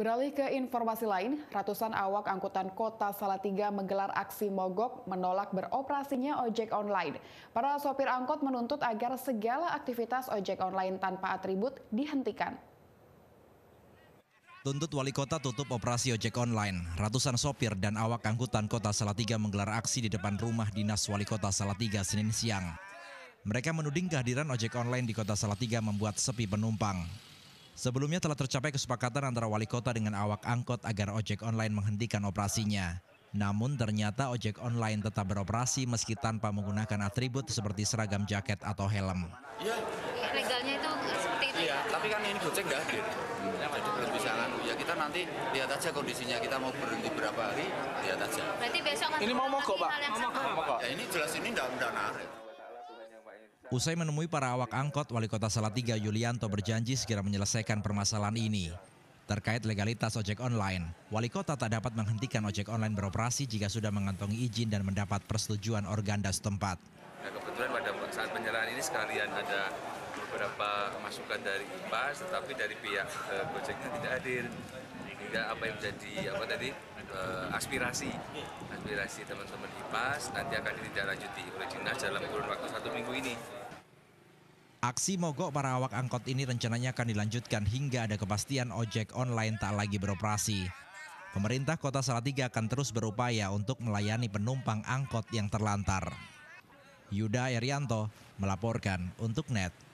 Beralih ke informasi lain, ratusan awak angkutan kota Salatiga menggelar aksi mogok menolak beroperasinya ojek online. Para sopir angkot menuntut agar segala aktivitas ojek online tanpa atribut dihentikan. Tuntut wali kota tutup operasi ojek online. Ratusan sopir dan awak angkutan kota Salatiga menggelar aksi di depan rumah dinas wali kota Salatiga Senin siang. Mereka menuding kehadiran ojek online di kota Salatiga membuat sepi penumpang. Sebelumnya telah tercapai kesepakatan antara wali kota dengan awak angkot agar ojek online menghentikan operasinya. Namun ternyata ojek online tetap beroperasi meski tanpa menggunakan atribut seperti seragam jaket atau helm. Ya, legalnya itu seperti itu. Iya, ya? tapi kan ini Gojek nggak hadir. Ya, jadi belum bisa kan. Ya kita nanti lihat aja kondisinya kita mau berhenti berapa hari, lihat aja. Berarti besok ini mau mogok, Pak. Mau mogok, Pak. Ya ini jelas ini enggak enggak narik. Usai menemui para awak angkot, Wali Kota Salatiga Yulianto berjanji segera menyelesaikan permasalahan ini. Terkait legalitas ojek online, Wali Kota tak dapat menghentikan ojek online beroperasi jika sudah mengantongi izin dan mendapat persetujuan organda setempat. Nah, kebetulan pada saat penyerahan ini sekalian ada beberapa masukan dari IPAS, tetapi dari pihak eh, tidak hadir. Hingga apa yang menjadi apa tadi eh, aspirasi aspirasi teman-teman IPAS nanti akan ditindaklanjuti oleh dinas dalam Aksi mogok para awak angkot ini rencananya akan dilanjutkan hingga ada kepastian ojek online tak lagi beroperasi. Pemerintah Kota Salatiga akan terus berupaya untuk melayani penumpang angkot yang terlantar. Yuda Erianto melaporkan untuk NET.